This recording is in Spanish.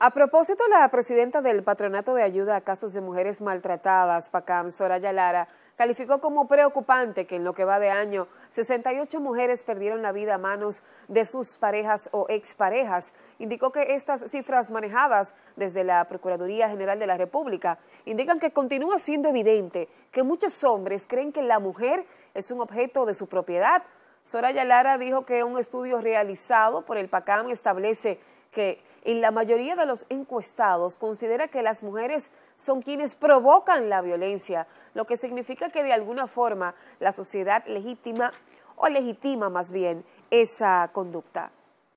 A propósito, la presidenta del Patronato de Ayuda a Casos de Mujeres Maltratadas, PACAM, Soraya Lara, calificó como preocupante que en lo que va de año, 68 mujeres perdieron la vida a manos de sus parejas o exparejas. Indicó que estas cifras manejadas desde la Procuraduría General de la República indican que continúa siendo evidente que muchos hombres creen que la mujer es un objeto de su propiedad. Soraya Lara dijo que un estudio realizado por el PACAM establece que en la mayoría de los encuestados considera que las mujeres son quienes provocan la violencia, lo que significa que de alguna forma la sociedad legitima o legitima más bien esa conducta.